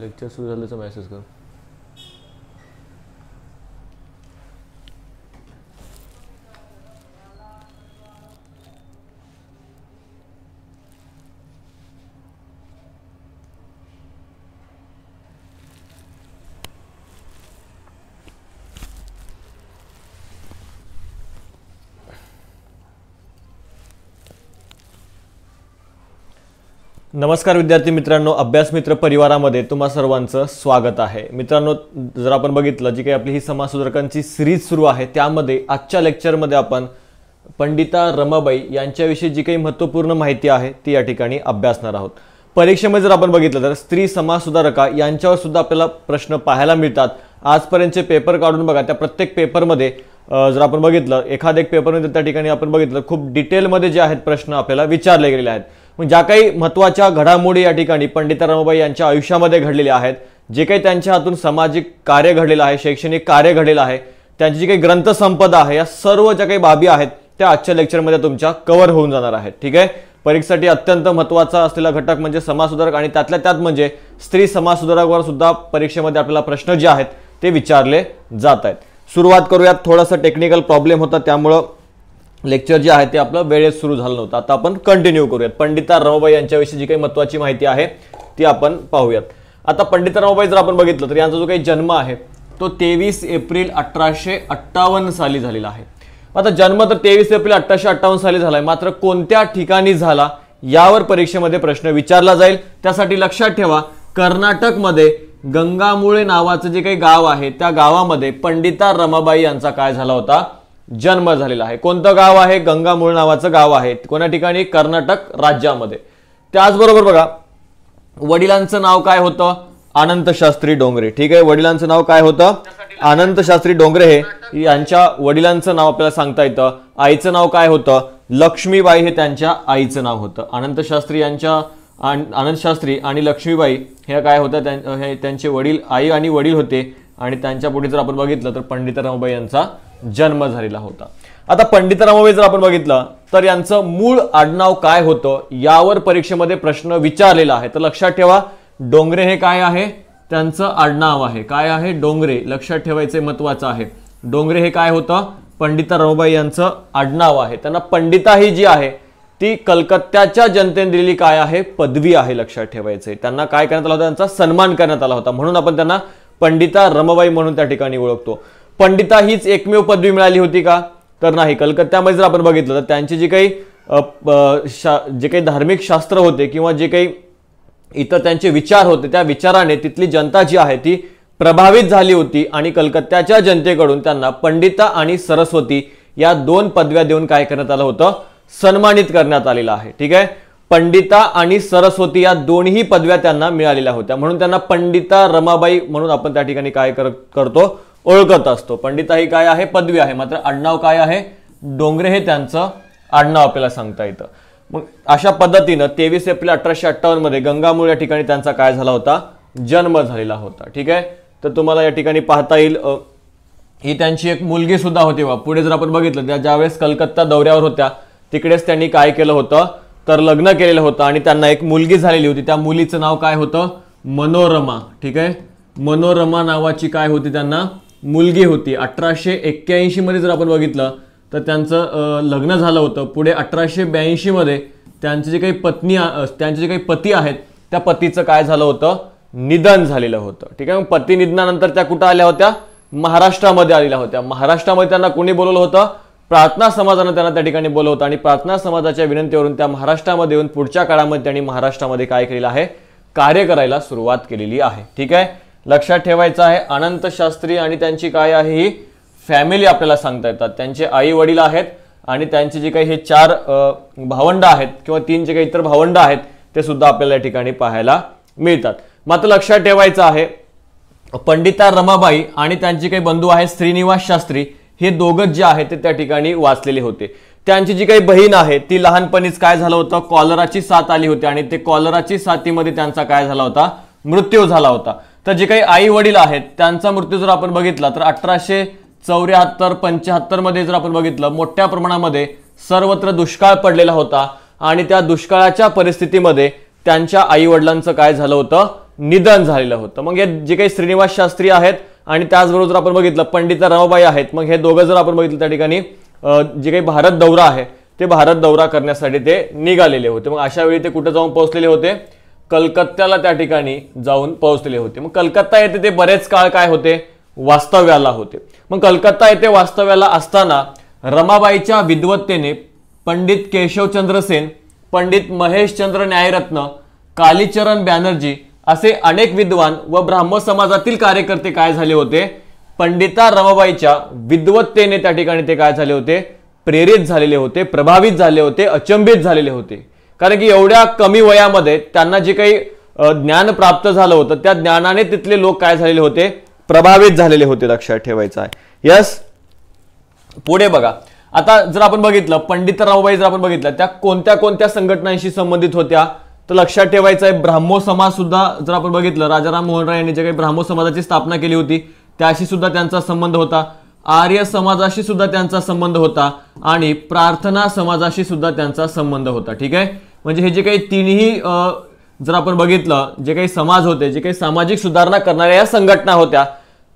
lecture सुरू झाल्याचं तर कर नमस्कार विद्यार्थी मित्रांनो अभ्यास मित्र परिवारामध्ये तुम्हा सर्वांचं स्वागत आहे मित्रांनो जर आपण बघितलं जी काही आपली ही समाजसुधारकांची सिरीज सुरू आहे त्यामध्ये आजच्या लेक्चरमध्ये आपण पंडिता रमाबाई यांच्याविषयी जी काही महत्त्वपूर्ण माहिती आहे ती या ठिकाणी अभ्यासणार आहोत परीक्षेमध्ये जर आपण बघितलं तर स्त्री समाजसुधारका यांच्यावर सुद्धा आपल्याला प्रश्न पाहायला मिळतात आजपर्यंतचे पेपर काढून बघा त्या प्रत्येक पेपरमध्ये जर आपण बघितलं एखाद्या एक पेपरमध्ये त्या ठिकाणी आपण बघितलं खूप डिटेलमध्ये जे आहेत प्रश्न आपल्याला विचारले गेलेले आहेत मग ज्या काही महत्त्वाच्या घडामोडी या ठिकाणी पंडित रमाबाई यांच्या आयुष्यामध्ये घडलेल्या आहेत जे काही त्यांच्या हातून सामाजिक कार्य घडलेलं आहे शैक्षणिक कार्य घडलेलं आहे त्यांची जी काही ग्रंथसंपदा आहे या सर्व ज्या काही बाबी आहेत त्या आजच्या लेक्चरमध्ये तुमच्या कव्हर होऊन जाणार आहेत ठीक आहे परीक्षेसाठी अत्यंत महत्त्वाचा असलेला घटक म्हणजे समाजसुधारक आणि त्यातल्या त्यात म्हणजे स्त्री समाजसुधारकावर सुद्धा परीक्षेमध्ये आपल्याला प्रश्न जे आहेत ते विचारले जात आहेत सुरुवात करूयात थोडासा टेक्निकल प्रॉब्लेम होता त्यामुळं लेक्चर जे आहे ते आपलं वेळेत सुरू झालं नव्हतं आता आपण कंटिन्यू करूयात पंडिता रमाबाई यांच्याविषयी जी काही महत्त्वाची माहिती आहे ती आपण पाहूयात आता पंडिता जर आपण बघितलं तर यांचा जो काही जन्म आहे तो तेवीस एप्रिल अठराशे अठ्ठावन्न साली झालेला आहे आता जन्म तर तेवीस एप्रिल अठराशे अठ्ठावन्न साली झाला आहे मात्र कोणत्या ठिकाणी झाला यावर परीक्षेमध्ये प्रश्न विचारला जाईल त्यासाठी लक्षात ठेवा कर्नाटकमध्ये गंगामुळे नावाचं जे काही गाव आहे त्या गावामध्ये पंडिता रमाबाई यांचा काय झाला होता जन्म झालेला आहे कोणतं गाव आहे गंगामूळ नावाचं गाव आहे कोणा ठिकाणी कर्नाटक राज्यामध्ये त्याचबरोबर बघा वडिलांचं नाव काय होतं अनंत शास्त्री डोंगरे ठीक आहे वडिलांचं नाव काय होतं अनंत शास्त्री डोंगरे हे यांच्या वडिलांचं नाव आपल्याला सांगता येतं आईचं नाव काय होतं लक्ष्मीबाई हे त्यांच्या आईचं नाव होतं अनंत शास्त्री यांच्या आनंदशास्त्री शास्त्री आणि लक्ष्मीबाई हे काय होतं त्यांचे वडील आई आणि वडील होते आणि त्यांच्या पुढे जर आपण बघितलं तर पंडितरावबाई यांचा जन्म झालेला होता आता पंडित रमबाई जर आपण बघितलं तर यांचं मूळ आडनाव काय होतं यावर परीक्षेमध्ये प्रश्न विचारलेला आहे तर लक्षात ठेवा डोंगरे हे काय आहे त्यांचं आडनाव आहे काय आहे डोंगरे लक्षात ठेवायचे महत्वाचं आहे डोंगरे हे काय होतं पंडिता रमाबाई यांचं आडनाव आहे त्यांना पंडिता ही जी आहे ती कलकत्त्याच्या जनतेने दिलेली काय आहे पदवी आहे लक्षात ठेवायचे त्यांना काय करण्यात आला होता त्यांचा सन्मान करण्यात आला होता म्हणून आपण त्यांना पंडिता रमाबाई म्हणून त्या ठिकाणी ओळखतो पंडिता हीच एकमेव पदवी मिळाली होती का तर नाही कलकत्त्यामध्ये जर आपण बघितलं तर त्यांचे जे काही जे काही धार्मिक शास्त्र होते किंवा जे काही इतर त्यांचे विचार होते त्या विचाराने तिथली जनता जी आहे ती प्रभावित झाली होती आणि कलकत्त्याच्या जनतेकडून त्यांना पंडिता आणि सरस्वती या दोन पदव्या देऊन काय करण्यात आलं होतं सन्मानित करण्यात आलेलं आहे ठीक आहे पंडिता आणि सरस्वती या दोन्ही पदव्या त्यांना मिळालेल्या होत्या म्हणून त्यांना पंडिता रमाबाई म्हणून आपण त्या ठिकाणी काय करतो ओळखत असतो पंडिताई काय आहे पदवी आहे मात्र आडनाव काय आहे डोंगरे हे त्यांचं आडनाव आपल्याला सांगता येतं मग अशा पद्धतीनं तेवीस एप्रिल अठराशे मध्ये गंगामूळ या ठिकाणी त्यांचा काय झाला होता जन्म झालेला होता ठीक आहे तर तुम्हाला या ठिकाणी पाहता येईल ही त्यांची एक मुलगी सुद्धा होती बा पुढे जर आपण बघितलं त्या ज्यावेळेस कलकत्ता दौऱ्यावर होत्या तिकडेच त्यांनी काय केलं होतं तर लग्न केलेलं होतं आणि त्यांना एक मुलगी झालेली होती त्या मुलीचं नाव काय होतं मनोरमा ठीक आहे मनोरमा नावाची काय होती त्यांना मुलगी होती अठराशे मध्ये जर आपण बघितलं तर त्यांचं लग्न झालं होतं पुढे अठराशे मध्ये त्यांचे जे काही पत्नी त्यांचे जे काही पती आहेत त्या पतीचं काय झालं होतं निधन झालेलं होतं ठीक आहे मग पती निधनानंतर त्या कुठं आल्या होत्या महाराष्ट्रामध्ये आलेल्या होत्या महाराष्ट्रामध्ये त्यांना कोणी बोलवलं होतं प्रार्थना समाजानं त्यांना त्या ठिकाणी बोलवलं होतं आणि प्रार्थना समाजाच्या विनंतीवरून त्या महाराष्ट्रामध्ये येऊन पुढच्या काळामध्ये त्यांनी महाराष्ट्रामध्ये काय केलेलं आहे कार्य करायला सुरुवात केलेली आहे ठीक आहे लक्षात ठेवायचं आहे अनंत शास्त्री आणि त्यांची काय आहे ही फॅमिली आपल्याला सांगता येतात त्यांचे आई वडील आहेत आणि त्यांचे जे काही हे चार भावंड आहेत किंवा तीन जे काही इतर भावंड आहेत ते सुद्धा आपल्याला या ठिकाणी पाहायला मिळतात मात्र लक्षात ठेवायचं आहे पंडिता रमाबाई आणि त्यांचे काही बंधू आहेत श्रीनिवास शास्त्री हे दोघं जे आहेत ते त्या ठिकाणी वाचलेले होते त्यांची जी काही बहीण आहे ती लहानपणीच काय झालं होतं कॉलराची साथ आली होती आणि ते कॉलराची साथीमध्ये त्यांचा काय झाला होता मृत्यू झाला होता तर जे काही आई वडील आहेत त्यांचा मृत्यू जर आपण बघितला तर अठराशे चौऱ्याहत्तर पंच्याहत्तरमध्ये जर आपण बघितलं मोठ्या प्रमाणामध्ये सर्वत्र दुष्काळ पडलेला होता आणि त्या दुष्काळाच्या परिस्थितीमध्ये त्यांच्या आई वडिलांचं काय झालं होतं निधन झालेलं होतं मग हे जे काही श्रीनिवास शास्त्री आहेत आणि त्याचबरोबर जर आपण बघितलं पंडित रावबाई आहेत मग हे दोघं जर आपण बघितलं त्या ठिकाणी जे काही भारत दौरा आहे ते भारत दौरा करण्यासाठी ते निघालेले होते मग अशा वेळी ते कुठं जाऊन पोहोचलेले होते कलकत्त्याला त्या ठिकाणी जाऊन पोहोचले होते मग कलकत्ता येथे ते बरेच काळ काय होते वास्तव्याला होते मग कलकत्ता येथे वास्तव्याला असताना रमाबाईच्या विद्वत्तेने पंडित केशवचंद्र सेन पंडित महेशचंद्र न्यायरत्न कालीचरण बॅनर्जी असे अनेक विद्वान व ब्राह्म समाजातील कार्यकर्ते काय झाले होते पंडिता रमाबाईच्या विद्वत्तेने त्या ठिकाणी ते काय झाले होते प्रेरित झालेले होते प्रभावित झाले होते अचंबित झालेले होते कारण की एवढ्या कमी वयामध्ये त्यांना जे काही ज्ञान प्राप्त झालं होतं त्या ज्ञानाने तिथले लोक काय झालेले होते प्रभावित झालेले होते लक्षात ठेवायचं आहे यस पुढे बघा आता जर आपण बघितलं पंडित जर आपण बघितलं त्या कोणत्या कोणत्या संघटनांशी संबंधित होत्या तर लक्षात ठेवायचं आहे ब्राह्मो समाज सुद्धा जर आपण बघितलं राजाराम राय यांनी जे काही ब्राह्मो समाजाची स्थापना केली होती त्याशी सुद्धा त्यांचा संबंध होता आर्य समाजाशी सुद्धा त्यांचा संबंध होता आणि प्रार्थना समाजाशी सुद्धा त्यांचा संबंध होता ठीक आहे म्हणजे हे जे काही तिन्ही जर आपण बघितलं जे काही समाज होते जे काही सामाजिक सुधारणा करणाऱ्या या संघटना होत्या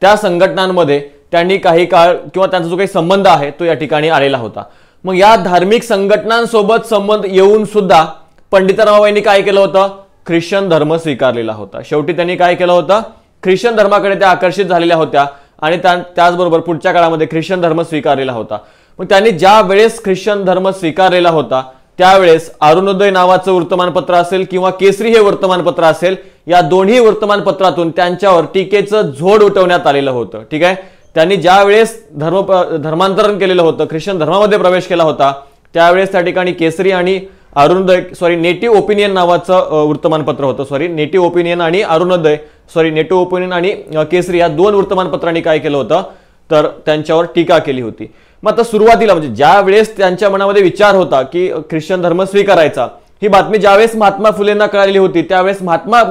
त्या संघटनांमध्ये त्यांनी काही काळ किंवा त्यांचा जो काही संबंध आहे तो या ठिकाणी आलेला होता मग या धार्मिक संघटनांसोबत संबंध येऊन सुद्धा पंडितरावांनी काय केलं होतं ख्रिश्चन धर्म स्वीकारलेला होता शेवटी त्यांनी काय केलं होतं ख्रिश्चन धर्माकडे त्या आकर्षित झालेल्या होत्या आणि त्याचबरोबर पुढच्या काळामध्ये ख्रिश्चन धर्म स्वीकारलेला होता मग त्यांनी ज्या वेळेस ख्रिश्चन धर्म स्वीकारलेला होता त्यावेळेस अरुणोदय नावाचं वर्तमानपत्र असेल किंवा केसरी हे वर्तमानपत्र असेल या दोन्ही वर्तमानपत्रातून त्यांच्यावर टीकेचं झोड उठवण्यात आलेलं होतं ठीक आहे त्यांनी ज्या वेळेस धर्म धर्मांतरण केलेलं होतं ख्रिश्चन धर्मामध्ये प्रवेश केला होता त्यावेळेस त्या ठिकाणी केसरी आणि अरुणोदय सॉरी नेटिव्ह ओपिनियन नावाचं वृत्तमानपत्र होतं सॉरी नेटिव्ह ओपिनियन आणि अरुणोदय सॉरी नेटिव्ह ओपिनियन आणि केसरी या दोन वृत्तमानपत्रांनी काय केलं होतं तर त्यांच्यावर टीका केली होती मग आता सुरुवातीला म्हणजे ज्या वेळेस त्यांच्या मनामध्ये विचार होता की ख्रिश्चन धर्म स्वीकारायचा ही बातमी ज्यावेळेस महात्मा फुलेंना कळालेली होती त्यावेळेस महात्मा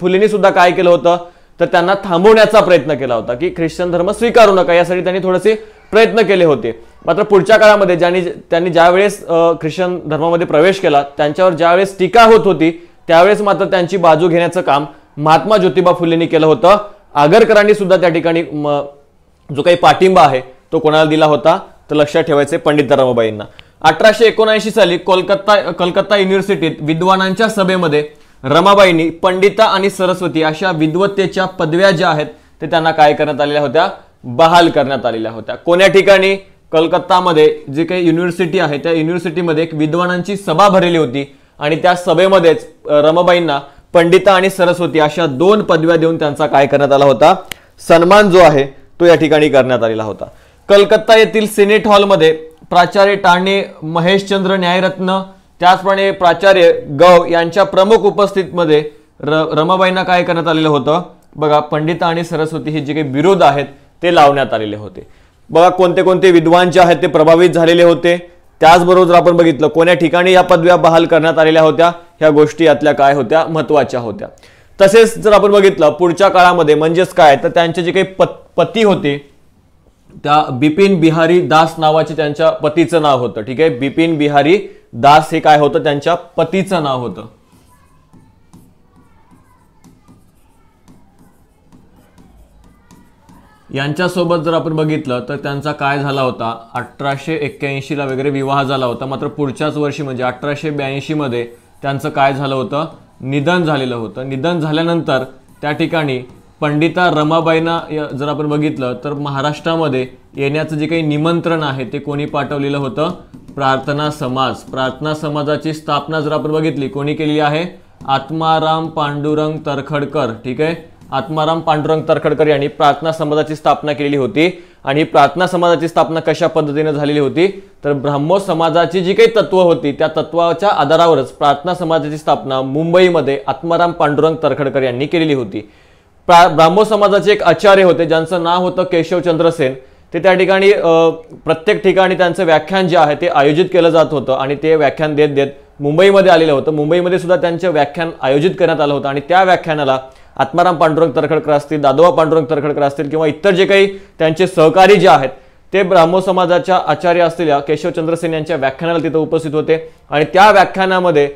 फुलेंनी सुद्धा काय केलं होतं तर त्यांना थांबवण्याचा प्रयत्न केला होता की ख्रिश्चन धर्म स्वीकारू नका यासाठी त्यांनी थोडेसे प्रयत्न केले होते मात्र पुढच्या काळामध्ये ज्यांनी त्यांनी ज्यावेळेस ख्रिश्चन धर्मामध्ये प्रवेश केला त्यांच्यावर ज्यावेळेस टीका होत होती त्यावेळेस मात्र त्यांची बाजू घेण्याचं काम महात्मा ज्योतिबा फुलेंनी केलं होतं आगरकरांनी सुद्धा त्या ठिकाणी जो काही पाठिंबा आहे तो कोणाला दिला होता तर लक्षात ठेवायचे पंडित रमाबाईंना अठराशे एकोणऐंशी साली कोलकाता कलकत्ता युनिव्हर्सिटीत विद्वानांच्या सभेमध्ये रमाबाईंनी पंडिता आणि सरस्वती अशा विद्वत्तेच्या पदव्या ज्या आहेत ते त्यांना काय करण्यात आलेल्या होत्या बहाल करण्यात आलेल्या होत्या कोण्या ठिकाणी कलकत्तामध्ये जी काही युनिव्हर्सिटी आहे त्या युनिव्हर्सिटीमध्ये एक विद्वानांची सभा भरलेली होती आणि त्या सभेमध्येच रमाबाईंना पंडिता आणि सरस्वती अशा दोन पदव्या देऊन त्यांचा काय करण्यात आला होता सन्मान जो आहे तो या ठिकाणी करण्यात आलेला होता कलकत्ता येथील सिनेट हॉलमध्ये प्राचार्य टाणे महेशचंद्र न्यायरत्न त्याचप्रमाणे प्राचार्य गव यांच्या प्रमुख उपस्थितीमध्ये र रमाबाईंना काय करण्यात आलेलं होतं बघा पंडिता आणि सरस्वती हे जे काही विरोध आहेत ते लावण्यात आलेले होते बघा कोणते कोणते विद्वान जे आहेत ते प्रभावित झालेले होते त्याचबरोबर आपण बघितलं कोण्या ठिकाणी या पदव्या बहाल करण्यात आलेल्या होत्या ह्या गोष्टी यातल्या काय होत्या महत्वाच्या होत्या तसेच जर आपण बघितलं पुढच्या काळामध्ये म्हणजेच काय तर त्यांचे जे काही पत पती होते त्या बिपिन बिहारी दास नावाचे त्यांच्या पतीचं नाव होतं ठीक आहे बिपिन बिहारी दास हे काय होतं त्यांच्या पतीचं नाव होतं यांच्यासोबत जर आपण बघितलं तर त्यांचा काय झाला होता अठराशे एक्क्याऐंशीला वगैरे विवाह झाला होता मात्र पुढच्याच वर्षी म्हणजे अठराशे ब्याऐंशीमध्ये त्यांचं काय झालं होतं निधन झालेलं होतं निधन झाल्यानंतर त्या ठिकाणी पंडिता रमाबाईंना जर आपण बघितलं तर महाराष्ट्रामध्ये येण्याचं जे काही निमंत्रण आहे ते कोणी पाठवलेलं होतं प्रार्थना समाज प्रार्थना समाजाची स्थापना जर आपण बघितली कोणी केली आहे आत्माराम पांडुरंग तरखडकर ठीक आहे आत्माराम पांडुरंग तरखडकर यांनी प्रार्थना समाजाची स्थापना केलेली होती आणि प्रार्थना समाजाची स्थापना कशा पद्धतीने झालेली होती तर ब्रह्मो समाजाची जी काही तत्व होती त्या तत्वाच्या आधारावरच प्रार्थना समाजाची स्थापना मुंबईमध्ये आत्माराम पांडुरंग तरखडकर यांनी केलेली होती ब्राह्मो समाजाचे एक आचार्य होते ज्यांचं नाव होतं केशवचंद्र सेन ते त्या ठिकाणी प्रत्येक ठिकाणी त्यांचं व्याख्यान जे आहे ते आयोजित केलं जात होतं आणि ते व्याख्यान देत देत मुंबईमध्ये आलेलं होतं मुंबईमध्ये सुद्धा त्यांचं व्याख्यान आयोजित करण्यात आलं होतं आणि त्या व्याख्यानाला आत्माराम पांडुरंग तरखडकर असतील दादोबा पांडुरंग तरखडकर असतील किंवा इतर जे काही त्यांचे सहकारी जे आहेत ते ब्राह्मो समाजाच्या आचार्य असलेल्या केशवचंद्र सेन यांच्या व्याख्यानाला तिथं उपस्थित होते आणि त्या व्याख्यानामध्ये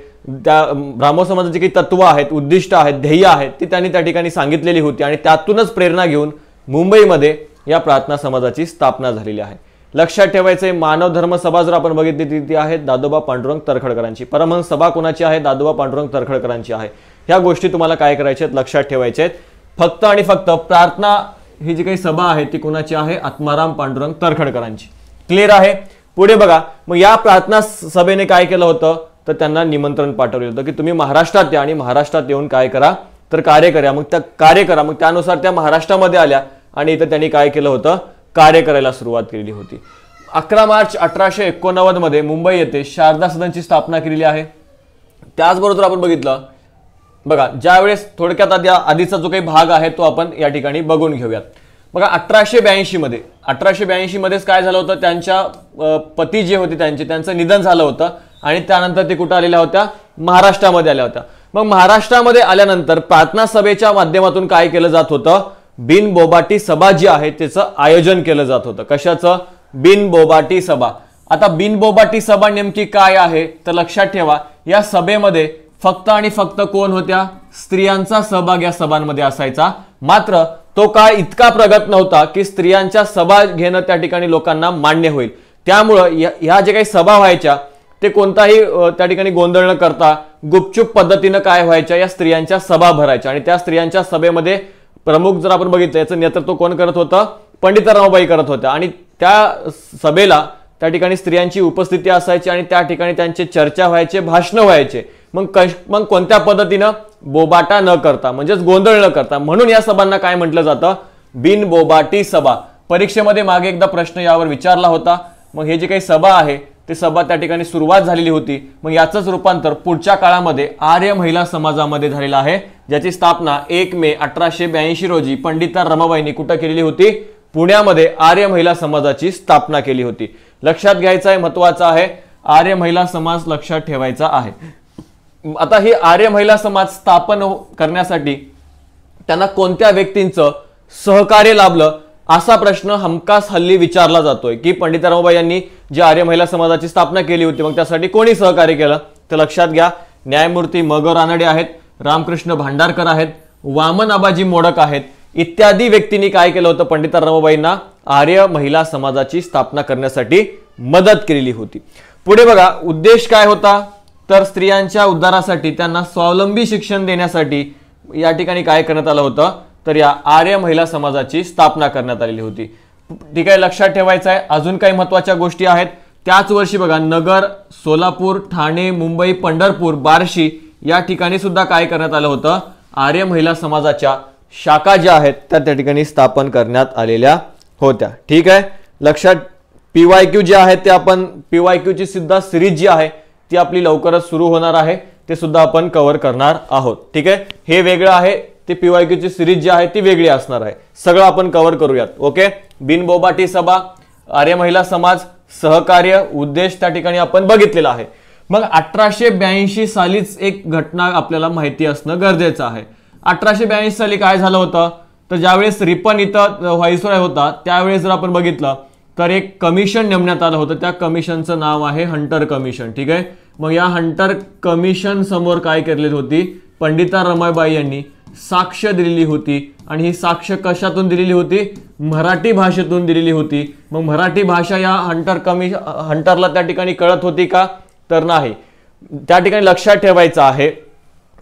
त्या ब्राह्मण समाजाचे काही तत्व आहेत उद्दिष्ट आहेत ध्येय आहेत ती त्यांनी त्या ठिकाणी सांगितलेली होती आणि त्यातूनच प्रेरणा घेऊन मुंबईमध्ये या प्रार्थना समाजाची स्थापना झालेली आहे लक्षात ठेवायचे मानव धर्म सभा जर आपण बघितली ती ती आहे दादोबा पांडुरंग तरखडकरांची परमहंस सभा कोणाची आहे दादोबा पांडुरंग तरखडकरांची आहे ह्या गोष्टी तुम्हाला काय करायच्या आहेत लक्षात ठेवायचे आहेत फक्त आणि फक्त प्रार्थना ही जी काही सभा आहे ती कोणाची आहे आत्माराम पांडुरंग तरखडकरांची क्लिअर आहे पुढे बघा मग या प्रार्थना सभेने काय केलं होतं तर त्यांना निमंत्रण पाठवलं होतं की तुम्ही महाराष्ट्रात या आणि महाराष्ट्रात येऊन काय करा तर कार्य करा मग त्या कार्य करा मग त्यानुसार त्या महाराष्ट्रामध्ये आल्या आणि इथं त्यांनी काय केलं होतं कार्य करायला सुरुवात केलेली होती अकरा मार्च अठराशे मध्ये मुंबई येथे शारदा सदनची स्थापना केलेली आहे त्याचबरोबर आपण बघितलं बघा ज्यावेळेस थोडक्यात आधी आधीचा जो काही भाग आहे तो आपण या ठिकाणी बघून घेऊयात बघा अठराशे मध्ये अठराशे ब्याऐंशीमध्येच काय झालं होतं त्यांच्या पती जे होते त्यांचे त्यांचं निधन झालं होतं आणि त्यानंतर ते कुठं आलेल्या होत्या महाराष्ट्रामध्ये आल्या होत्या मग महाराष्ट्रामध्ये आल्यानंतर प्रार्थना सभेच्या माध्यमातून काय केलं जात होतं बिन बोबाटी सभा जी आहे त्याचं आयोजन केलं जात होतं कशाचं बिन बोबाटी सभा आता बिन बोबाटी सभा नेमकी काय आहे तर लक्षात ठेवा या सभेमध्ये फक्त आणि फक्त कोण होत्या स्त्रियांचा सहभाग या सभांमध्ये असायचा मात्र तो काळ इतका प्रगत नव्हता की स्त्रियांच्या सभा घेणं त्या ठिकाणी लोकांना मान्य होईल त्यामुळं ह्या जे काही सभा व्हायच्या ते कोणताही त्या ठिकाणी गोंधळ न करता गुपचूप पद्धतीनं काय व्हायच्या या स्त्रियांच्या सभा भरायच्या आणि त्या स्त्रियांच्या सभेमध्ये प्रमुख जर आपण बघितलं याचं नेतृत्व कोण करत होतं पंडितरावबाई करत होत्या आणि त्या सभेला त्या ठिकाणी स्त्रियांची उपस्थिती असायची आणि त्या ठिकाणी त्यांचे चर्चा व्हायचे भाषणं व्हायचे मग कश मग कोणत्या पद्धतीनं बोबाटा न करता म्हणजेच गोंधळ न करता म्हणून या सभांना काय म्हटलं जातं बिन बोबाटी सभा परीक्षेमध्ये मागे एकदा प्रश्न यावर विचारला होता मग हे जे काही सभा आहे ते सभा त्या ठिकाणी सुरुवात झालेली होती मग याचंच रूपांतर पुढच्या काळामध्ये आर्य महिला समाजामध्ये झालेलं आहे ज्याची स्थापना एक मे अठराशे ब्याऐंशी रोजी पंडिता रमाबाईंनी कुठं केलेली होती पुण्यामध्ये आर्य महिला समाजाची स्थापना केली होती लक्षात घ्यायचं आहे महत्वाचं आहे आर्य महिला समाज लक्षात ठेवायचा आहे आता ही आर्य महिला समाज स्थापन करण्यासाठी त्यांना कोणत्या व्यक्तींचं सहकार्य लाभलं असा प्रश्न हमकास हल्ली विचारला जातोय की पंडित रामबाई यांनी जी आर्य महिला समाजाची स्थापना केली होती मग त्यासाठी कोणी सहकार्य केलं तर लक्षात घ्या न्यायमूर्ती मग रानडे आहेत रामकृष्ण भांडारकर आहेत वामन आबाजी मोडक आहेत इत्यादी व्यक्तींनी काय केलं होतं पंडित रामबाईंना आर्य महिला समाजाची स्थापना करण्यासाठी मदत केलेली होती पुढे बघा उद्देश काय होता तर स्त्रियांच्या उद्धारासाठी त्यांना स्वावलंबी शिक्षण देण्यासाठी या ठिकाणी काय करण्यात आलं होतं तर या आर्य महिला समाजाची स्थापना करण्यात आलेली होती ठीक आहे लक्षात ठेवायचं आहे अजून काही महत्वाच्या गोष्टी आहेत त्याच वर्षी बघा नगर सोलापूर ठाणे मुंबई पंढरपूर बार्शी या ठिकाणी सुद्धा काय करण्यात आलं होतं आर्य महिला समाजाच्या शाखा ज्या आहेत त्या त्या ठिकाणी स्थापन करण्यात आलेल्या होत्या ठीक आहे लक्षात पी वाय क्यू जे आहे ते आपण पी वाय क्यूची सुद्धा सिरीज जी आहे ती आपली लवकरच सुरू होणार आहे ते सुद्धा आपण कव्हर करणार आहोत ठीक आहे हे वेगळं आहे ती पीवाय ची सिरीज जी आहे ती वेगळी असणार आहे सगळं आपण कव्हर करूयात ओके बिनबोबाटी सभा आर्य महिला समाज सहकार्य उद्देश त्या ठिकाणी आपण बघितलेला आहे मग अठराशे ब्याऐंशी सालीच एक घटना आपल्याला माहिती असणं गरजेचं आहे अठराशे ब्याऐंशी साली काय झालं होतं तर ज्यावेळेस रिपन इथं व्हाईसराय होता त्यावेळेस जर आपण बघितलं तर एक कमिशन नेमण्यात आलं होतं त्या कमिशनचं नाव आहे हंटर कमिशन ठीक आहे मग या हंटर कमिशन समोर काय केलेली होती पंडिता रमाबाई यांनी साक्ष दिलेली होती आणि ही साक्ष कशातून दिलेली होती मराठी भाषेतून दिलेली होती मग मराठी भाषा या हंटर कमी हंटरला त्या ठिकाणी कळत होती का तर नाही त्या ठिकाणी लक्षात ठेवायचं आहे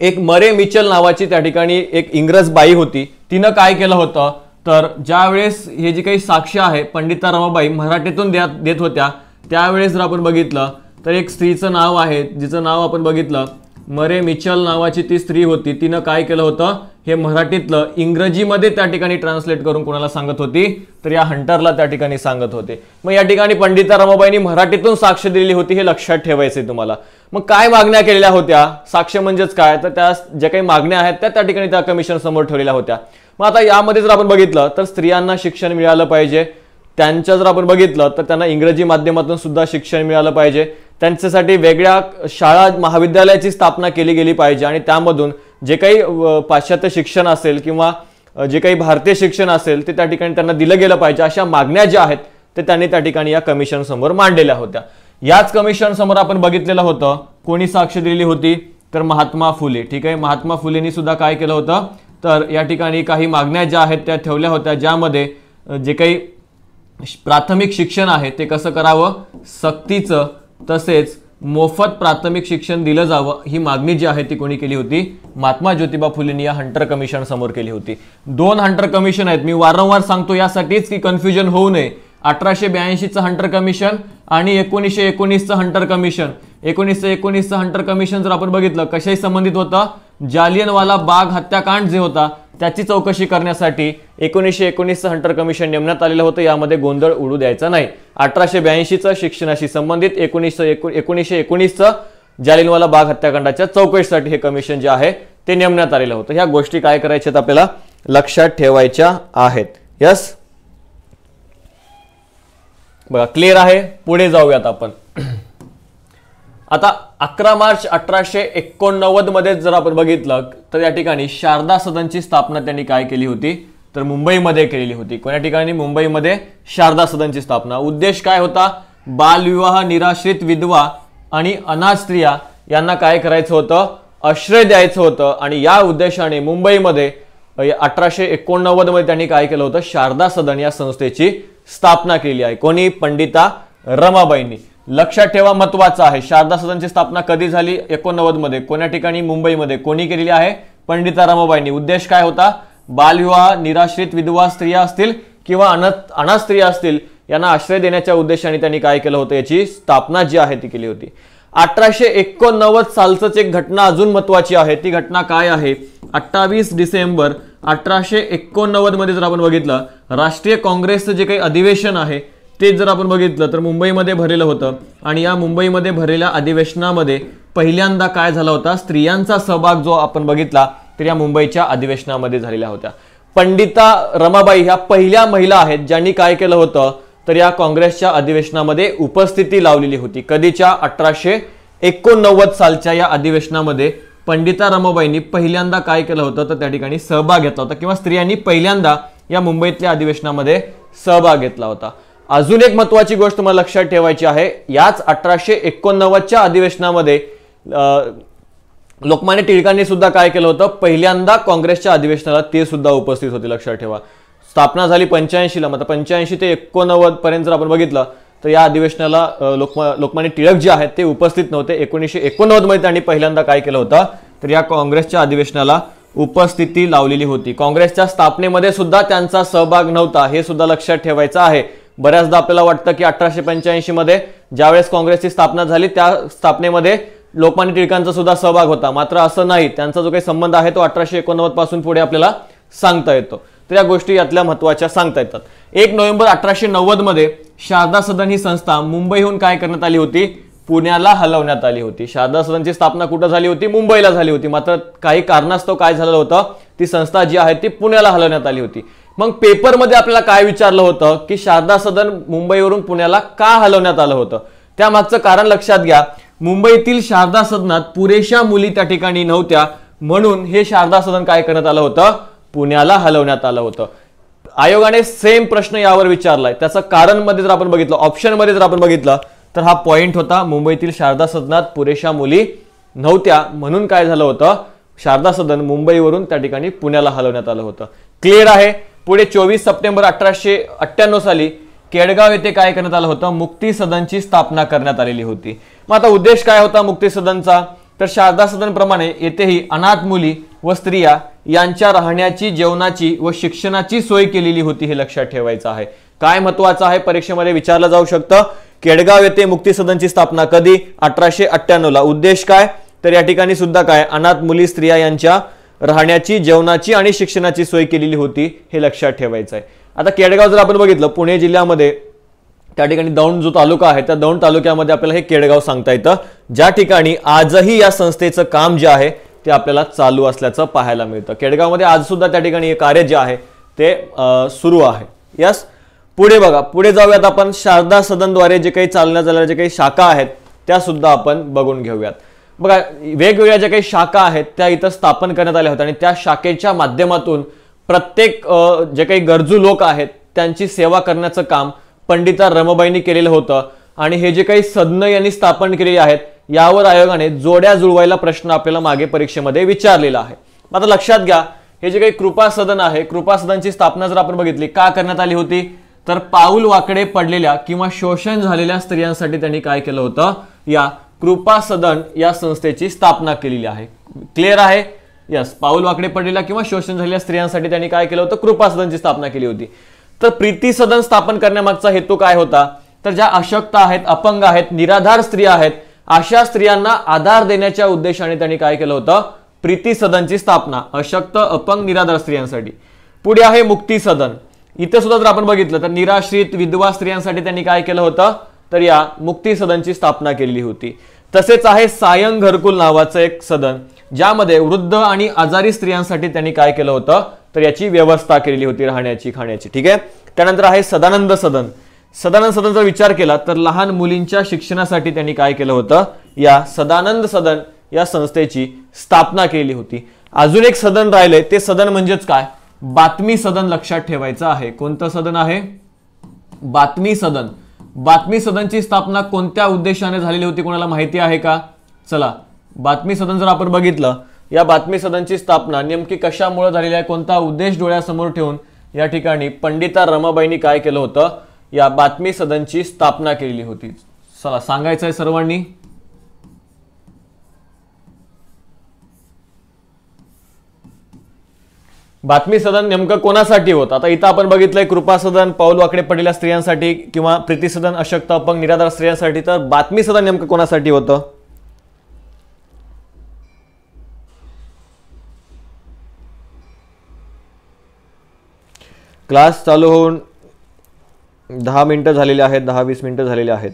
एक मरे मिचल नावाची त्या ठिकाणी एक इंग्रज बाई होती तिनं काय केलं होतं तर ज्यावेळेस हे जी काही साक्ष आहे पंडिता रमाबाई मराठीतून द्या देत होत्या त्यावेळेस जर आपण बघितलं तर एक स्त्रीचं नाव आहे जिचं नाव आपण बघितलं मरे मिचल नावाची ती स्त्री होती तिनं काय केलं होतं हे मराठीतलं इंग्रजीमध्ये त्या ठिकाणी ट्रान्सलेट करून कोणाला सांगत होती तर या हंटरला त्या ठिकाणी सांगत होते मग या ठिकाणी पंडिता रमाबाईंनी मराठीतून साक्ष दिलेली होती हे लक्षात ठेवायचे तुम्हाला मग काय मागण्या केलेल्या होत्या साक्ष म्हणजेच काय तर त्या ज्या काही मागण्या आहेत त्या त्या ठिकाणी त्या कमिशन समोर ठेवलेल्या होत्या मग आता यामध्ये जर आपण बघितलं तर स्त्रियांना शिक्षण मिळालं पाहिजे त्यांच्या जर आपण बघितलं तर त्यांना इंग्रजी माध्यमातून सुद्धा शिक्षण मिळालं पाहिजे त्यांच्यासाठी वेगळ्या शाळा महाविद्यालयाची स्थापना केली गेली पाहिजे आणि त्यामधून जे काही पाश्चात्य शिक्षण असेल किंवा जे काही भारतीय शिक्षण असेल ते त्या ठिकाणी त्यांना दिलं गेलं पाहिजे अशा मागण्या ज्या आहेत ते त्यांनी त्या ठिकाणी या कमिशन समोर मांडलेल्या होत्या याच कमिशन समोर आपण बघितलेलं होतं कोणी साक्ष दिली होती तर महात्मा फुले ठीक आहे महात्मा फुलेंनी सुद्धा काय केलं होतं तर या ठिकाणी काही मागण्या ज्या आहेत त्या ठेवल्या होत्या ज्यामध्ये जे काही प्राथमिक शिक्षण आहे ते कसं करावं सक्तीचं तसेच मोफत प्राथमिक शिक्षण दिलं जावं ही मागणी जी आहे ती कोणी केली होती महात्मा ज्योतिबा फुलेंनी या हंटर कमिशन समोर केली होती दोन हंटर कमिशन आहेत मी वारंवार सांगतो यासाठीच की कन्फ्युजन होऊ नये अठराशे ब्याऐंशीचं हंटर कमिशन आणि एकोणीसशे एकोणीसचं हंटर कमिशन एकोणीसशे एकोणीसचं हंटर कमिशन जर आपण बघितलं कशाही संबंधित होतं जालियनवाला बाग हत्याकांड जे होता त्याची चौकशी करण्यासाठी एकोणीसशे एकोणीसचं हंटर कमिशन नेमण्यात आलेलं होतं यामध्ये गोंधळ उडू द्यायचा नाही अठराशे ब्याऐंशीचं शिक्षणाशी संबंधित एकोणीसशे एको एकोणीसशे एकोणीसचं जालिनवाला बाग हत्याकांडाच्या चौकशीसाठी हे कमिशन जे आहे ते नेमण्यात आलेलं होतं ह्या गोष्टी काय करायच्या आपल्याला लक्षात ठेवायच्या आहेत यस बघा क्लिअर आहे पुढे जाऊयात आपण आता अकरा मार्च अठराशे एकोणनव्वदमध्ये जर आपण बघितलं तर या ठिकाणी शारदा सदनची स्थापना त्यांनी काय केली होती तर मुंबईमध्ये केलेली होती कोणा ठिकाणी मुंबईमध्ये शारदा सदनची स्थापना उद्देश काय होता बालविवाह निराश्रित विधवा आणि अनाथ स्त्रिया यांना काय करायचं होतं आश्रय द्यायचं होतं आणि या उद्देशाने मुंबईमध्ये अठराशे एकोणनव्वदमध्ये त्यांनी काय केलं होतं शारदा सदन या संस्थेची स्थापना केली आहे कोणी पंडिता रमाबाईंनी लक्षात ठेवा महत्वाचं आहे शारदा सदनची स्थापना कधी झाली एकोणनव्वद मध्ये कोण्या ठिकाणी मुंबईमध्ये कोणी केलेली आहे पंडिता रमाबाईंनी उद्देश काय होता बालविवाह निराश्रित विधवा स्त्रिया असतील किंवा अनाथ अनाथ स्त्रिया असतील यांना आश्रय देण्याच्या उद्देशाने त्यांनी काय केलं होतं याची स्थापना जी आहे ती केली होती अठराशे एकोणनव्वद सालचंच एक घटना अजून महत्वाची आहे ती घटना काय आहे अठ्ठावीस डिसेंबर अठराशे एकोणनव्वद मध्ये जर आपण बघितलं राष्ट्रीय काँग्रेसचं जे काही अधिवेशन आहे तेच जर आपण बघितलं तर मुंबईमध्ये भरलेलं होतं आणि या मुंबईमध्ये भरलेल्या अधिवेशनामध्ये पहिल्यांदा काय झाला होता स्त्रियांचा सहभाग जो आपण बघितला तर या मुंबईच्या अधिवेशनामध्ये झालेल्या होत्या पंडिता रमाबाई ह्या पहिल्या महिला आहेत ज्यांनी काय केलं होतं तर या काँग्रेसच्या अधिवेशनामध्ये उपस्थिती लावलेली होती कधीच्या अठराशे एकोणनव्वद सालच्या या अधिवेशनामध्ये पंडिता रमाबाईंनी पहिल्यांदा काय केलं होतं तर त्या ठिकाणी सहभाग घेतला होता किंवा स्त्रियांनी पहिल्यांदा या मुंबईतल्या अधिवेशनामध्ये सहभाग घेतला होता अजून एक महत्वाची गोष्ट मला लक्षात ठेवायची आहे याच अठराशे एकोणनव्वदच्या अधिवेशनामध्ये लोकमान्य टिळकांनी सुद्धा काय केलं होतं पहिल्यांदा काँग्रेसच्या अधिवेशनाला ते सुद्धा उपस्थित होते लक्षात ठेवा स्थापना झाली पंच्याऐंशीला मग पंच्याऐंशी ते एकोणनव्वद पर्यंत जर आपण बघितलं तर या अधिवेशनाला लोकमा लोकमान्य टिळक जे आहेत ते उपस्थित नव्हते एकोणीसशे एकोणनव्वदमध्ये त्यांनी पहिल्यांदा काय केलं होतं तर या काँग्रेसच्या अधिवेशनाला उपस्थिती लावलेली होती काँग्रेसच्या स्थापनेमध्ये सुद्धा त्यांचा सहभाग नव्हता हे सुद्धा लक्षात ठेवायचं आहे बऱ्याचदा आपल्याला वाटतं की अठराशे पंच्याऐंशीमध्ये ज्यावेळेस काँग्रेसची स्थापना झाली त्या स्थापनेमध्ये लोकमान्य टिळकांचा सुद्धा सहभाग होता मात्र असं नाही त्यांचा जो काही संबंध आहे तो अठराशे एकोणनव्वद पासून पुढे आपल्याला सांगता येतो तर या गोष्टी यातल्या महत्वाच्या सांगता येतात एक नोव्हेंबर अठराशे नव्वदमध्ये शारदा सदन ही संस्था मुंबईहून काय करण्यात आली होती पुण्याला हलवण्यात आली होती शारदा सदनची स्थापना कुठं झाली होती मुंबईला झाली होती मात्र काही कारणास्तव काय झालं होतं ती संस्था जी आहे ती पुण्याला हलवण्यात आली होती मग पेपरमध्ये आपल्याला काय विचारलं होतं की शारदा सदन मुंबईवरून पुण्याला का हलवण्यात आलं होतं त्यामागचं कारण लक्षात घ्या मुंबईतील शारदा सदनात पुरेशा मुली त्या ठिकाणी नव्हत्या म्हणून हे शारदा सदन काय करण्यात आलं होतं पुण्याला हलवण्यात आलं होतं आयोगाने सेम प्रश्न यावर विचारलाय त्याचं कारण मध्ये जर आपण बघितलं ऑप्शनमध्ये जर आपण बघितलं तर हा पॉइंट होता मुंबईतील शारदा सदनात पुरेशा मुली नव्हत्या म्हणून काय झालं होतं शारदा सदन मुंबईवरून त्या ठिकाणी पुण्याला हलवण्यात आलं होतं क्लिअर आहे पुढे चोवीस सप्टेंबर अठराशे अठ्ठ्याण्णव साली केडगाव येथे काय करण्यात आलं होतं मुक्ती सदनची स्थापना करण्यात आलेली होती मग आता उद्देश काय होता मुक्ती सदनचा तर शारदा सदनप्रमाणे येथेही अनाथ मुली व स्त्रिया यांच्या राहण्याची जेवणाची व शिक्षणाची सोय केलेली होती हे लक्षात ठेवायचं आहे काय महत्वाचं आहे परीक्षेमध्ये विचारलं जाऊ शकतं केडगाव येथे मुक्ती सदनची स्थापना कधी अठराशे अठ्ठ्याण्णव ला उद्देश काय तर या ठिकाणी सुद्धा काय अनाथ मुली स्त्रिया यांच्या राहण्याची जेवणाची आणि शिक्षणाची सोय केलेली होती हे लक्षात ठेवायचं आहे आता केडगाव जर आपण बघितलं पुणे जिल्ह्यामध्ये त्या ठिकाणी दौंड जो तालुका आहे त्या दौंड तालुक्यामध्ये आपल्याला हे केडगाव सांगता येतं ज्या ठिकाणी आजही या संस्थेचं काम जे आहे ते आपल्याला चालू असल्याचं पाहायला मिळतं केडगावमध्ये आज सुद्धा त्या ठिकाणी हे कार्य जे आहे ते सुरू आहे यस पुढे बघा पुढे जाऊयात आपण शारदा सदनद्वारे जे काही चालण्यात आलेल्या जे काही शाखा आहेत त्या सुद्धा आपण बघून घेऊयात बघा वेगवेगळ्या ज्या काही शाखा आहेत त्या इथं स्थापन करण्यात आल्या होत्या आणि त्या शाखेच्या माध्यमातून प्रत्येक जे काही गरजू लोक आहेत त्यांची सेवा करण्याचं काम पंडिता रमाबाईंनी केलेलं होतं आणि हे जे काही सदन यांनी स्थापन केलेली आहेत यावर आयोगाने जोड्या जुळवायला प्रश्न आपल्याला मागे परीक्षेमध्ये विचारलेला आहे आता लक्षात घ्या हे जे काही कृपा सदन आहे कृपा सदनची स्थापना जर आपण बघितली का करण्यात आली होती तर पाऊल वाकडे पडलेल्या किंवा शोषण झालेल्या स्त्रियांसाठी त्यांनी काय केलं होतं या कृपा सदन या संस्थेची स्थापना केलेली आहे क्लिअर आहे यस पाऊल वाकडे पडलेला किंवा शोषण झालेल्या स्त्रियांसाठी त्यांनी काय केलं होतं कृपा सदनची स्थापना केली होती तर प्रीती सदन स्थापन करण्यामागचा हेतू काय होता तर ज्या अशक्त आहेत अपंग आहेत निराधार स्त्रिया आहेत अशा स्त्रियांना आधार देण्याच्या उद्देशाने त्यांनी काय केलं होतं प्रीती सदनची स्थापना अशक्त अपंग निराधार स्त्रियांसाठी पुढे आहे मुक्ती सदन इथे सुद्धा जर आपण बघितलं तर निराश्रित विधवा स्त्रियांसाठी त्यांनी काय केलं होतं तर या मुक्ती सदनची स्थापना केलेली होती तसेच आहे सायंग घरकुल नावाचं एक सदन ज्यामध्ये वृद्ध आणि आजारी स्त्रियांसाठी त्यांनी काय केलं होतं तर याची व्यवस्था केलेली होती राहण्याची खाण्याची ठीक आहे त्यानंतर आहे सदानंद सदन सदानंद सदनचा विचार केला तर लहान मुलींच्या शिक्षणासाठी त्यांनी काय केलं होतं या सदानंद सदन या संस्थेची स्थापना केली होती अजून एक सदन राहिले ते सदन म्हणजेच काय बातमी सदन लक्षात ठेवायचं आहे कोणतं सदन आहे बातमी सदन बातमी सदनची स्थापना कोणत्या उद्देशाने झालेली होती कोणाला माहिती आहे का चला बातमी सदन जर आपण बघितलं या बातमी सदनची स्थापना नेमकी कशामुळे झालेली आहे कोणता उद्देश डोळ्यासमोर ठेवून या ठिकाणी पंडिता रमाबाईंनी काय केलं होतं या बातमी सदनची स्थापना केलेली होती चला सांगायचं आहे सर्वांनी बातमी सदन नेमकं कोणासाठी होतं आता इथं आपण बघितलंय कृपा सदन पाऊल वाकडे पडलेल्या स्त्रियांसाठी किंवा प्रीती सदन अशक्त अपंग निराधार स्त्रियांसाठी तर बातमी सदन नेमकं कोणासाठी होतं क्लास चालू होऊन दहा मिनटं झालेली आहेत दहा वीस मिनिटं झालेली आहेत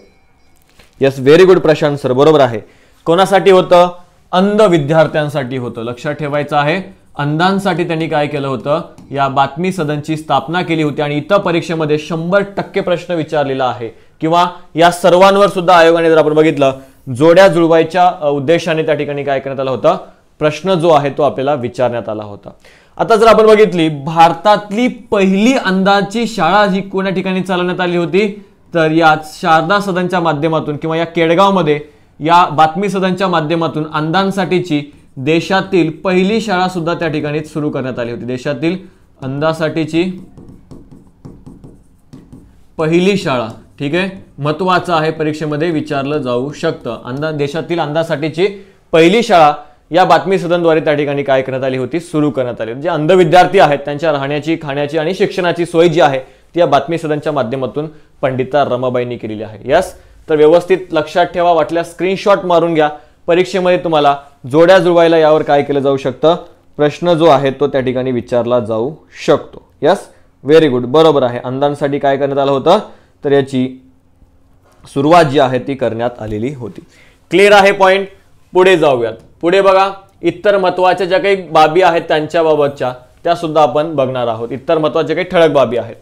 yes very good Prashant sir बरोबर आहे कोणासाठी होतं अंध विद्यार्थ्यांसाठी होतं लक्षात ठेवायचं आहे अंधांसाठी त्यांनी काय केलं होतं या बातमी सदनची स्थापना केली होती आणि इतर परीक्षेमध्ये शंभर टक्के प्रश्न विचारलेला आहे किंवा या सर्वांवर सुद्धा आयोगाने जर आपण बघितलं जोड्या जुळवायच्या उद्देशाने त्या ठिकाणी काय करण्यात आलं होतं प्रश्न जो आहे तो आपल्याला विचारण्यात आला होता आता जर आपण बघितली भारतातली पहिली अंदाजची शाळा ही कोणा ठिकाणी चालवण्यात आली होती तर या शारदा सदनच्या माध्यमातून किंवा या केडगावमध्ये या बातमी सदनच्या माध्यमातून अंधांसाठीची देशातील पहिली शाळा सुद्धा त्या ठिकाणी सुरू करण्यात आली होती देशातील अंधासाठीची पहिली शाळा ठीक आहे महत्वाचं आहे परीक्षेमध्ये विचारलं जाऊ शकतं अंदा देशातील अंधासाठीची पहिली शाळा या बातमी सदनद्वारे त्या ठिकाणी काय करण्यात आली होती सुरू करण्यात आली जे अंध विद्यार्थी आहेत त्यांच्या राहण्याची खाण्याची आणि शिक्षणाची सोय जी आहे ती या बातमी सदनच्या माध्यमातून पंडिता रमाबाईंनी केलेली आहे यस तर व्यवस्थित लक्षात ठेवा वाटल्या स्क्रीनशॉट मारून घ्या परीक्षेमध्ये तुम्हाला जोड्या जुळवायला यावर काय केलं जाऊ शकतं प्रश्न जो आहे तो त्या ठिकाणी विचारला जाऊ शकतो यस व्हेरी गुड बरोबर आहे अंधांसाठी काय करण्यात आलं होतं तर याची सुरुवात जी आहे ती करण्यात आलेली होती क्लिअर आहे पॉईंट पुढे जाऊयात पुढे बघा इतर महत्वाच्या ज्या काही बाबी आहेत त्यांच्याबाबतच्या सुद्धा आपण बघणार आहोत इतर महत्वाच्या काही ठळक बाबी आहेत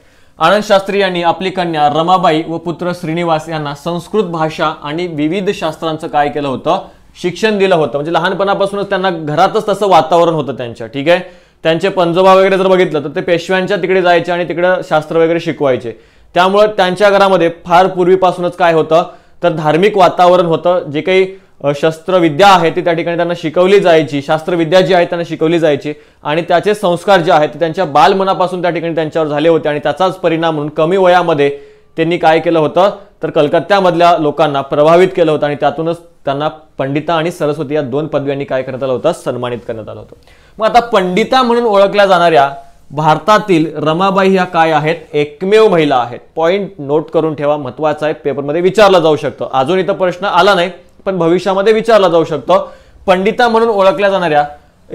आनंद शास्त्री यांनी आपली कन्या रमाबाई व पुत्र श्रीनिवास यांना संस्कृत भाषा आणि विविध शास्त्रांचं काय केलं होतं शिक्षण दिलं होतं म्हणजे लहानपणापासूनच त्यांना घरातच तसं वातावरण होतं त्यांच्या ठीक आहे त्यांचे पंजोबा वगैरे जर बघितलं तर ते पेशव्यांच्या तिकडे जायचे आणि तिकडं शास्त्र वगैरे शिकवायचे त्यामुळं त्यांच्या घरामध्ये फार पूर्वीपासूनच काय होतं तर धार्मिक वातावरण होतं जे काही शस्त्रविद्या आहे ती त्या ठिकाणी त्यांना शिकवली जायची शास्त्रविद्या जी आहे त्यांना शिकवली जायची आणि त्याचे संस्कार जे आहेत ते त्यांच्या बालमनापासून त्या ठिकाणी त्यांच्यावर झाले होते आणि त्याचाच परिणाम म्हणून कमी वयामध्ये त्यांनी काय केलं होतं तर कलकत्त्यामधल्या लोकांना प्रभावित केलं होतं आणि त्यातूनच त्यांना पंडिता आणि सरस्वती या दोन पदव्यांनी काय करण्यात आलं होतं सन्मानित करण्यात आलं होतं मग आता पंडिता म्हणून ओळखल्या जाणाऱ्या भारतातील रमाबाई ह्या काय आहेत एकमेव महिला आहेत पॉईंट नोट करून ठेवा महत्वाचा आहे पेपरमध्ये विचारला जाऊ शकतो अजून इथं प्रश्न आला नाही पण भविष्यामध्ये विचारला जाऊ शकतो पंडिता म्हणून ओळखल्या जाणाऱ्या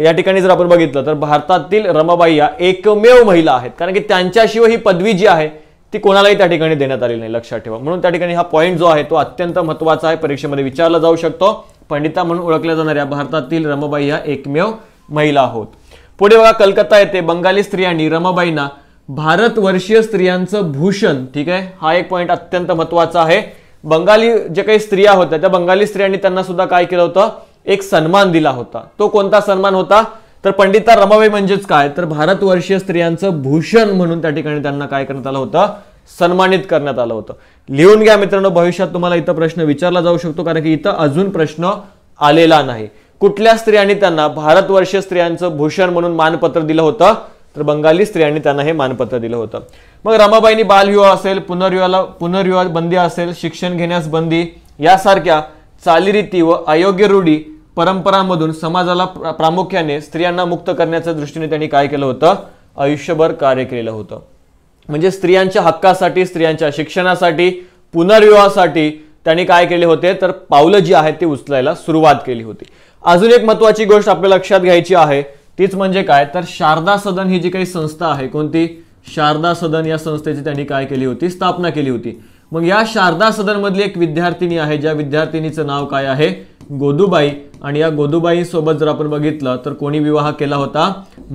या ठिकाणी जर आपण बघितलं तर भारतातील रमाबाई या एकमेव महिला आहेत कारण की त्यांच्याशिवाय ही पदवी जी आहे ती कोणालाही त्या ठिकाणी देण्यात आलेली नाही लक्षात ठेवा म्हणून त्या ठिकाणी हा पॉईंट जो आहे तो अत्यंत महत्त्वाचा आहे परीक्षेमध्ये विचारला जाऊ शकतो पंडिता म्हणून ओळखल्या जाणाऱ्या भारतातील रमाबाई या एकमेव महिला आहोत पुढे बघा कलकत्ता येथे बंगाली स्त्रियांनी रमाबाईंना वर्षीय स्त्रियांचं भूषण ठीक आहे हा एक पॉईंट अत्यंत महत्त्वाचा आहे बंगाली जे काही स्त्रिया होत्या त्या बंगाली स्त्रियांनी त्यांना सुद्धा काय केलं होतं एक सन्मान दिला होता तो कोणता सन्मान होता तर पंडिता रमाबाई म्हणजेच काय तर भारतवर्षीय स्त्रियांचं भूषण म्हणून त्या ठिकाणी त्यांना काय करण्यात आलं होतं सन्मानित करण्यात आलं होतं लिहून घ्या मित्रांनो भविष्यात तुम्हाला इथं प्रश्न विचारला जाऊ शकतो कारण की इथं अजून प्रश्न आलेला नाही कुठल्या स्त्रियांनी त्यांना भारतवर्षीय स्त्रियांचं भूषण म्हणून मानपत्र दिलं होतं तर बंगाली स्त्रियांनी त्यांना हे मानपत्र दिलं होतं मग रमाबाईंनी बालविवाह असेल पुनर्विवाहाला पुनर्विवाह बंदी असेल शिक्षण घेण्यास बंदी यासारख्या चालीरीती व अयोग्य रूढी परंपरांमधून समाजाला प्रामुख्याने स्त्रियांना मुक्त करण्याच्या दृष्टीने त्यांनी काय केलं होतं आयुष्यभर कार्य केलेलं होतं म्हणजे स्त्रियांच्या हक्कासाठी स्त्रियांच्या शिक्षणासाठी पुनर्विवाहासाठी त्यांनी काय केले होते तर पावलं जी आहेत ती उचलायला सुरुवात केली होती अजून एक महत्वाची गोष्ट आपल्या लक्षात घ्यायची आहे तीच म्हणजे काय तर शारदा सदन ही जी काही संस्था आहे कोणती शारदा सदन या संस्थेची त्यांनी काय केली होती स्थापना केली होती मग या शारदा सदनमधली एक विद्यार्थिनी आहे ज्या विद्यार्थिनीचं नाव काय आहे गोदूबाई आणि या गोदूबाईसोबत जर आपण बघितलं तर कोणी विवाह केला होता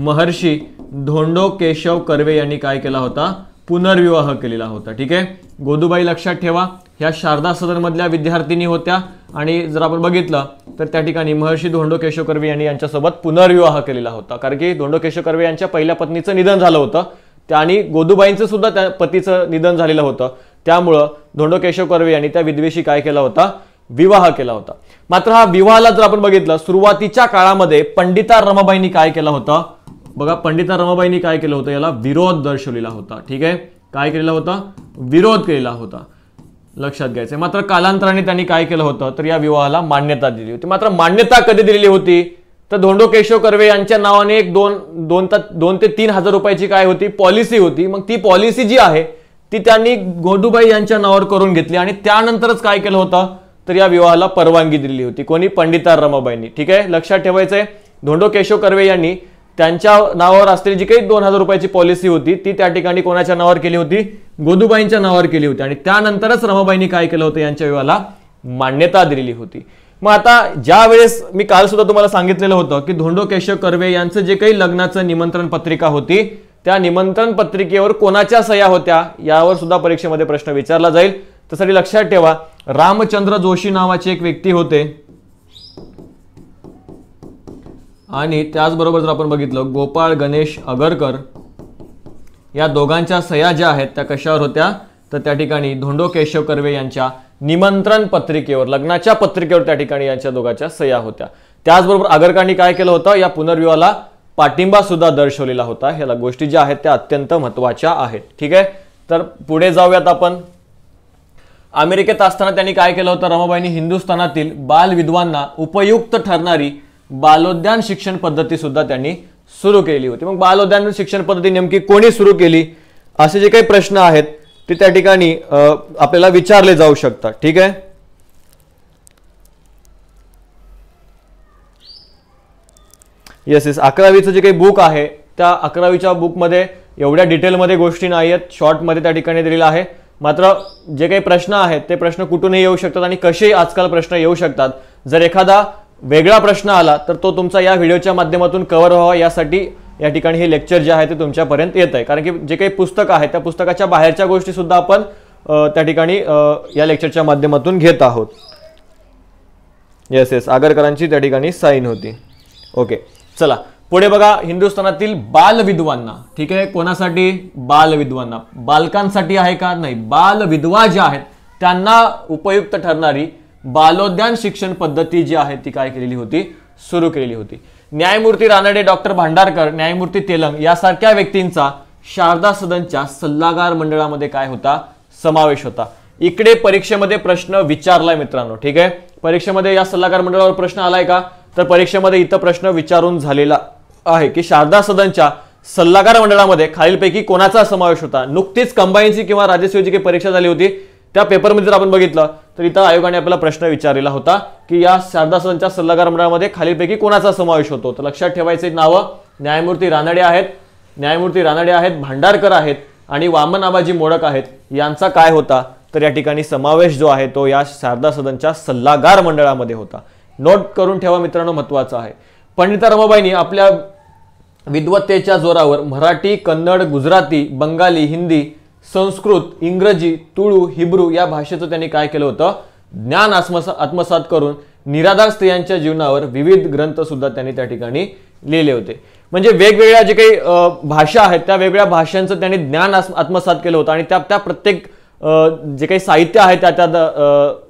महर्षी धोंडो केशव कर्वे यांनी काय केला होता पुनर्विवाह केलेला होता ठीक आहे गोदूबाई लक्षात ठेवा ह्या शारदा सदनमधल्या विद्यार्थिनी होत्या आणि जर आपण बघितलं तर त्या ठिकाणी महर्षी धोंडो केशव कर्वे यांनी यांच्यासोबत पुनर्विवाह केलेला होता कारण की धोंडो केशव कर्वे यांच्या पहिल्या पत्नीचं निधन झालं होतं त्या आणि गोदूबाईंचं सुद्धा त्या पतीचं निधन झालेलं होतं त्यामुळं धोंडो केशव कर्वे यांनी त्या विद्वेषी काय केला होता विवाह केला होता मात्र हा विवाहाला जर आपण बघितलं सुरुवातीच्या काळामध्ये पंडिता रमाबाईंनी काय केला होता बघा पंडिता रमाबाईंनी काय केलं होतं याला विरोध दर्शवलेला होता ठीक आहे काय केलेला होता विरोध केलेला होता लक्षात घ्यायचं मात्र कालांतराने त्यांनी काय केलं होतं तर या विवाहाला मान्यता दिली होती मात्र मान्यता कधी दिलेली होती तर धोंडो केशव कर्वे यांच्या नावाने एक दोन दोन दोन ते तीन हजार रुपयाची काय होती पॉलिसी होती मग ती पॉलिसी जी आहे ती त्यांनी गोदूबाई यांच्या नावावर करून घेतली आणि त्यानंतरच काय केलं होतं तर या विवाहाला परवानगी दिली होती कोणी पंडिता रमाबाईंनी ठीक आहे लक्षात ठेवायचंय धोंडो केशव कर्वे यांनी त्यांच्या नावावर असलेली जी काही दोन हजार रुपयाची पॉलिसी होती ती त्या ठिकाणी कोणाच्या नावावर केली होती गोदूबाईंच्या नावावर केली होती आणि त्यानंतरच रमाबाईंनी काय केलं होतं यांच्या विवाहाला मान्यता दिलेली होती मग आता ज्या वेळेस मी काल सुद्धा तुम्हाला सांगितलेलं होतं की धोंडो केशव कर्वे यांचं जे काही लग्नाचं निमंत्रण पत्रिका होती त्या निमंत्रण पत्रिकेवर कोणाच्या सह्या होत्या यावर सुद्धा परीक्षेमध्ये प्रश्न विचारला जाईल त्यासाठी लक्षात ठेवा रामचंद्र जोशी नावाचे एक व्यक्ती होते आणि त्याचबरोबर जर आपण बघितलं गोपाळ गणेश अगरकर या दोघांच्या सह्या ज्या आहेत त्या कशावर होत्या तर त्या ठिकाणी धोंडो केशव कर्वे यांच्या निमंत्रण पत्रिकेवर लग्नाच्या पत्रिकेवर त्या ठिकाणी यांच्या दोघांच्या सह्या होत्या त्याचबरोबर आगरकरांनी काय केलं होतं या पुनर्विवाहाला पाठिंबा सुद्धा दर्शवलेला होता ह्याला गोष्टी ज्या आहेत त्या अत्यंत महत्वाच्या आहेत ठीक आहे तर पुढे जाऊयात आपण अमेरिकेत असताना त्यांनी काय केलं होतं रमाबाईंनी हिंदुस्थानातील बालविद्वांना उपयुक्त ठरणारी बालोद्यान शिक्षण पद्धती सुद्धा त्यांनी सुरू केली होती मग बालोद्यान शिक्षण पद्धती नेमकी कोणी सुरू केली असे जे काही प्रश्न आहेत ते त्या ठिकाणी आपल्याला विचारले जाऊ शकतात ठीक आहे येस येस अकरावीचं जे काही बुक आहे त्या अकरावीच्या बुकमध्ये एवढ्या डिटेलमध्ये गोष्टी नाही आहेत शॉर्टमध्ये त्या ठिकाणी दिलेलं आहे मात्र जे काही प्रश्न आहेत ते प्रश्न कुठूनही येऊ शकतात आणि कसेही आजकाल प्रश्न येऊ शकतात जर एखादा वेगळा प्रश्न आला तर तो तुमचा या व्हिडिओच्या माध्यमातून कव्हर व्हावा यासाठी या ठिकाणी हे लेक्चर जे आहे ते तुमच्यापर्यंत येत आहे कारण की जे काही पुस्तक आहे त्या पुस्तकाच्या बाहेरच्या गोष्टीसुद्धा आपण त्या ठिकाणी या लेक्चरच्या माध्यमातून घेत आहोत येस येस आगरकरांची त्या ठिकाणी साईन होती ओके चला पुढे बघा हिंदुस्थानातील बालविधवांना ठीक आहे कोणासाठी बालविधवांना बालकांसाठी आहे का नाही बालविधवा ज्या आहेत त्यांना उपयुक्त ठरणारी बालोद्यान शिक्षण पद्धती जी आहे ती काय केलेली होती सुरू केलेली होती न्यायमूर्ती रानडे डॉक्टर भांडारकर न्यायमूर्ती तेलंग यासारख्या व्यक्तींचा शारदा सदनच्या सल्लागार मंडळामध्ये काय होता समावेश होता इकडे परीक्षेमध्ये प्रश्न विचारलाय मित्रांनो ठीक आहे परीक्षेमध्ये या सल्लागार मंडळावर प्रश्न आलाय का तर परीक्षेमध्ये इथं प्रश्न विचारून झालेला आहे की शारदा सदनच्या सल्लागार मंडळामध्ये खालीलपैकी कोणाचा समावेश होता नुकतीच कंबाईनची किंवा राज्यसेवेची परीक्षा झाली होती त्या पेपरमध्ये जर आपण बघितलं तर इथं आयोगाने आपल्याला प्रश्न विचारलेला होता की या शारदा सदनच्या सल्लागार मंडळामध्ये खालीलपैकी कोणाचा समावेश होतो तर लक्षात ठेवायचे नावं न्यायमूर्ती रानडे आहेत न्यायमूर्ती रानडे आहेत भांडारकर आहेत आणि वामन आबाजी मोडक आहेत यांचा काय होता तर या ठिकाणी समावेश जो आहे तो या शारदा सदनच्या सल्लागार मंडळामध्ये होता नोट करून ठेवा मित्रांनो महत्वाचं आहे पंडिता रमाबाईंनी आपल्या विद्वत्तेच्या जोरावर मराठी कन्नड गुजराती बंगाली हिंदी संस्कृत इंग्रजी तुळू हिब्रू या भाषेचं त्यांनी काय केलं होतं ज्ञान आत्मसा आत्मसात करून निराधार स्त्रियांच्या जीवनावर विविध ग्रंथसुद्धा त्यांनी त्या ठिकाणी लिहिले होते म्हणजे वेगवेगळ्या जे काही भाषा आहेत त्या वेगळ्या भाषांचं त्यांनी ज्ञान आत्मसात केलं होतं आणि त्या त्या प्रत्येक जे काही साहित्य आहे त्या त्या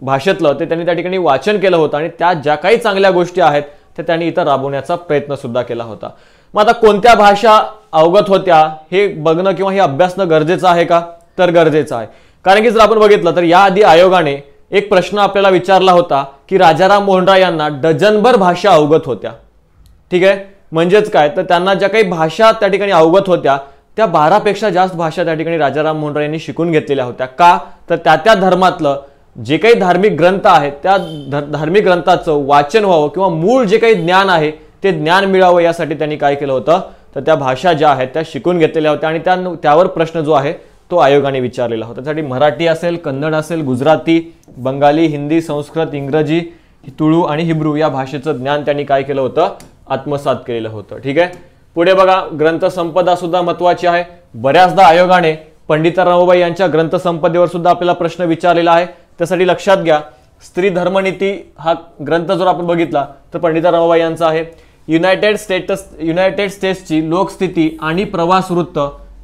भाषेतलं ते त्यांनी त्या ठिकाणी वाचन केलं होतं आणि त्या ज्या काही चांगल्या गोष्टी आहेत त्या त्यांनी इथं राबवण्याचा प्रयत्न सुद्धा केला होता मग आता कोणत्या भाषा अवगत होत्या हे बघणं किंवा हे अभ्यासणं गरजेचं आहे का तर गरजेचं आहे कारण की जर आपण बघितलं तर या आधी आयोगाने एक प्रश्न आपल्याला विचारला होता की राजाराम मोहनराय यांना डझनभर भाषा अवगत होत्या ठीक आहे म्हणजेच काय तर त्यांना ज्या काही भाषा त्या ठिकाणी अवगत होत्या त्या बारापेक्षा जास्त भाषा त्या ठिकाणी राजाराम मोहनराव यांनी शिकून घेतलेल्या होत्या का तर त्या त्या धर्मातलं जे काही धार्मिक ग्रंथ आहेत त्या धार्मिक ग्रंथाचं वाचन व्हावं किंवा मूळ जे काही ज्ञान आहे ते ज्ञान मिळावं यासाठी त्यांनी काय केलं होतं तर त्या भाषा ज्या आहेत त्या शिकून घेतलेल्या होत्या आणि त्या त्यावर प्रश्न जो आहे तो आयोगाने विचारलेला होता त्यासाठी मराठी असेल कन्नड असेल गुजराती बंगाली हिंदी संस्कृत इंग्रजी तुळू आणि हिब्रू या भाषेचं ज्ञान त्यांनी काय केलं होतं आत्मसात केलेलं होतं ठीक आहे पुढे बघा ग्रंथसंपदा सुद्धा महत्वाची आहे बऱ्याचदा आयोगाने पंडिता रामबाई यांच्या ग्रंथसंपदेवर सुद्धा आपल्याला प्रश्न विचारलेला आहे त्यासाठी लक्षात घ्या स्त्री धर्मनीती हा ग्रंथ जर आपण बघितला तर पंडिता रामबाई यांचा आहे युनायटेड स्टेटस युनायटेड स्टेट्सची लोकस्थिती आणि प्रवास वृत्त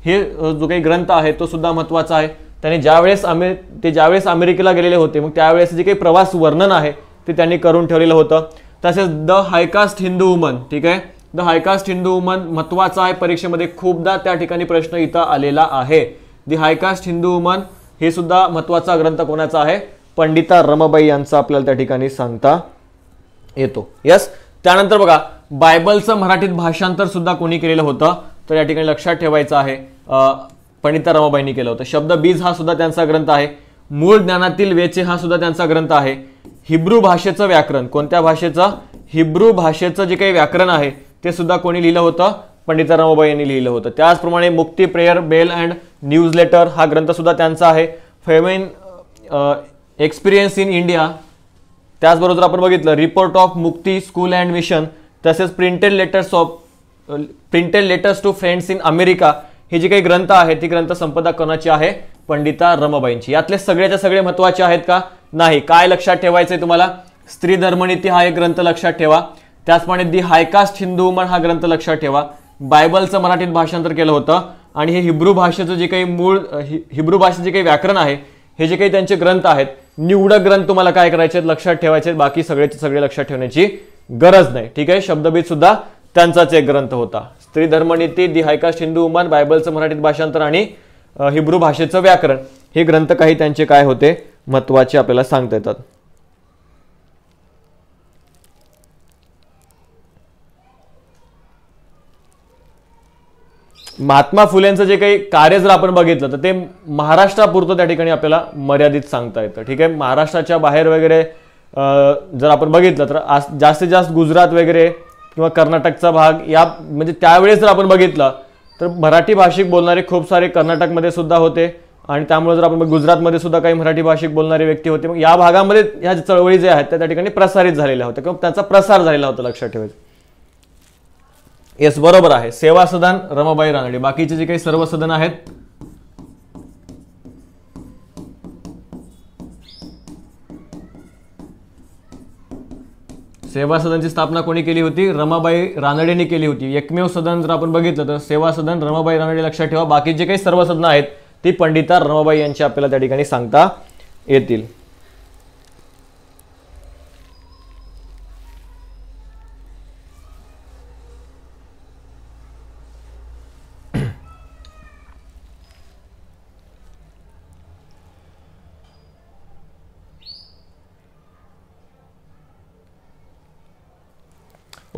हे जो काही ग्रंथ आहे तो सुद्धा महत्त्वाचा आहे त्याने ज्यावेळेस अमे ते ज्यावेळेस अमेरिकेला गेलेले होते मग त्यावेळेस जे काही प्रवास वर्णन आहे ते त्यांनी करून ठेवलेलं होतं तसेच द हायकास्ट हिंदू वुमन ठीक आहे द हायकास्ट हिंदू वुमन महत्वाचा आहे परीक्षेमध्ये खूपदा त्या ठिकाणी प्रश्न इथं आलेला आहे दी हायकास्ट हिंदू वुमन हे सुद्धा महत्वाचा ग्रंथ कोणाचा आहे पंडिता रमाबाई यांचा आपल्याला त्या ठिकाणी सांगता येतो यस त्यानंतर बघा बायबलचं मराठीत भाषांतर सुद्धा कोणी केलेलं होतं तर या ठिकाणी लक्षात ठेवायचं आहे पंडिता रमाबाईंनी केलं होतं शब्द बीज हा सुद्धा त्यांचा ग्रंथ आहे मूळ ज्ञानातील वेचे हा सुद्धा त्यांचा ग्रंथ आहे हिब्रू भाषेचं व्याकरण कोणत्या भाषेचं हिब्रू भाषेचं जे काही व्याकरण आहे ते सुद्धा कोणी लिहिलं होतं पंडिता रमाबाई यांनी लिहिलं होतं त्याचप्रमाणे Mukti prayer bell and newsletter हा ग्रंथसुद्धा त्यांचा आहे फेमेन एक्सपिरियन्स इन इंडिया त्याचबरोबर आपण बघितलं report of Mukti school and mission तसेच printed letters of printed letters to friends in America हे जे काही ग्रंथ आहेत ती ग्रंथ संपदा कोणाची आहे पंडिता रमाबाईंची यातले सगळ्याच्या सगळे महत्त्वाचे आहेत का नाही काय लक्षात ठेवायचं आहे तुम्हाला स्त्री धर्मनीती हा एक ग्रंथ लक्षात ठेवा त्याचप्रमाणे दी हायकास्ट हिंदू उमन हा ग्रंथ लक्षात ठेवा बायबलचं मराठीत भाषांतर केलं होतं आणि हे हिब्रू भाषेचं जे काही मूळ हिब्रू भाषेचं जे काही व्याकरण आहे हे जे काही त्यांचे ग्रंथ आहेत निवडक ग्रंथ तुम्हाला काय करायचे आहेत लक्षात ठेवायचे बाकी सगळेचे सगळे लक्षात ठेवण्याची गरज नाही ठीक आहे शब्दभेद सुद्धा त्यांचाच एक ग्रंथ होता स्त्री धर्मनीती दी हायकास्ट हिंदू उमन बायबलचं मराठीत भाषांतर आणि हिब्रू भाषेचं व्याकरण हे ग्रंथ काही त्यांचे काय होते महत्वाचे आपल्याला सांगता येतात महात्मा फुलेंचं जे काही कार्य जर आपण बघितलं तर ते महाराष्ट्रापुरतं त्या ठिकाणी आपल्याला मर्यादित सांगता येतं ठीक आहे महाराष्ट्राच्या बाहेर वगैरे जर आपण बघितलं तर आज जास्तीत जास्त गुजरात वगैरे किंवा कर्नाटकचा भाग या म्हणजे त्यावेळेस जर आपण बघितलं तर मराठी भाषिक बोलणारे खूप सारे कर्नाटकमध्ये सुद्धा होते आणि त्यामुळे जर आपण गुजरातमध्ये सुद्धा काही मराठी भाषिक बोलणारे व्यक्ती होते मग या भागामध्ये ह्या चळवळी जे आहेत त्या ठिकाणी प्रसारित झालेल्या होत्या किंवा त्याचा प्रसार झालेला होता लक्षात ठेवायचं येस बरोबर आहे सेवा सदन रमाबाई रानडे बाकीचे जे काही सर्व सदन आहेत सेवा सदनची स्थापना कोणी केली होती रमाबाई रानडेने केली होती एकमेव सदन जर आपण बघितलं तर सेवा सदन रमाबाई रानडे लक्षात ठेवा बाकीचे काही सर्व सदनं आहेत ती पंडिता रमाबाई यांची आपल्याला त्या ठिकाणी सांगता येतील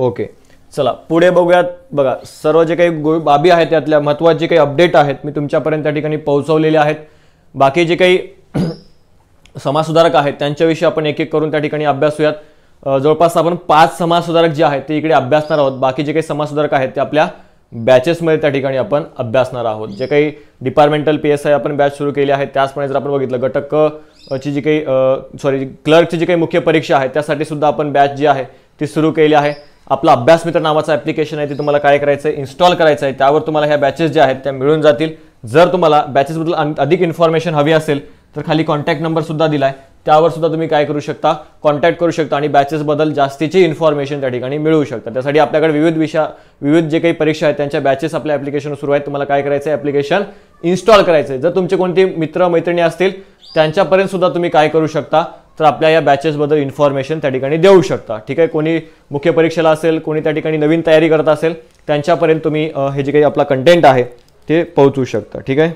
ओके चला पुढे बघूयात बघा सर्व जे काही बाबी आहेत त्यातल्या महत्त्वाचे जे काही अपडेट आहेत मी तुमच्यापर्यंत त्या ठिकाणी पोहोचवलेले आहेत बाकी जे काही समाजसुधारक आहेत त्यांच्याविषयी आपण एक एक करून त्या ठिकाणी अभ्यासूयात जवळपास आपण पाच समाजसुधारक जे आहेत ते इकडे अभ्यासणार आहोत बाकी जे काही समाजसुधारक आहेत ते आपल्या बॅचेसमध्ये त्या ठिकाणी आपण अभ्यासणार आहोत जे काही डिपार्टमेंटल पी एस आय आपण बॅच सुरू केली आहे त्याचप्रमाणे जर आपण बघितलं घटक ची जी काही सॉरी क्लर्कची जी काही मुख्य परीक्षा आहे त्यासाठी सुद्धा आपण बॅच जी आहे ती सुरू केली आहे आपला अभ्यास मित्र नावाचं ॲप्लिकेशन आहे ते तुम्हाला काय करायचं आहे इन्स्टॉल करायचं आहे त्यावर तुम्हाला ह्या बॅचेस ज्या आहेत त्या मिळून जातील जर तुम्हाला बॅचेसबद्दल अधिक इन्फॉर्मेशन हवी असेल तर खाली कॉन्टॅक्ट नंबरसुद्धा दिला आहे त्यावर सुद्धा तुम्ही काय करू शकता कॉन्टॅक्ट करू शकता आणि बॅचेसबद्दल जास्तीची इन्फॉर्मेशन त्या ठिकाणी मिळू शकता त्यासाठी आपल्याकडे विविध विषया विविध जे काही परीक्षा आहेत त्यांच्या बॅचेस आपल्या ॲप्लिकेशन सुरू आहेत तुम्हाला काय करायचं आहे ॲप्लिकेशन इन्स्टॉल करायचं आहे जर तुमचे कोणते मित्र मैत्रिणी असतील त्यांच्यापर्यंत सुद्धा तुम्ही काय करू शकता तर आपल्या या बॅचेसबद्दल इन्फॉर्मेशन त्या ठिकाणी देऊ शकता ठीक आहे कोणी मुख्य परीक्षेला असेल कोणी त्या ठिकाणी नवीन तयारी करत असेल त्यांच्यापर्यंत तुम्ही हे जे काही आपला कंटेंट आहे ते पोहोचू शकता ठीक आहे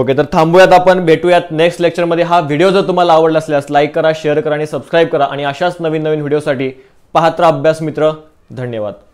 ओके तर थांबूयात आपण भेटूयात नेक्स्ट लेक्चरमध्ये हा व्हिडिओ जर तुम्हाला आवडला असल्यास लाईक करा शेअर करा आणि सबस्क्राईब करा आणि अशाच नवीन नवीन व्हिडिओसाठी पाहत्रा अभ्यास मित्र धन्यवाद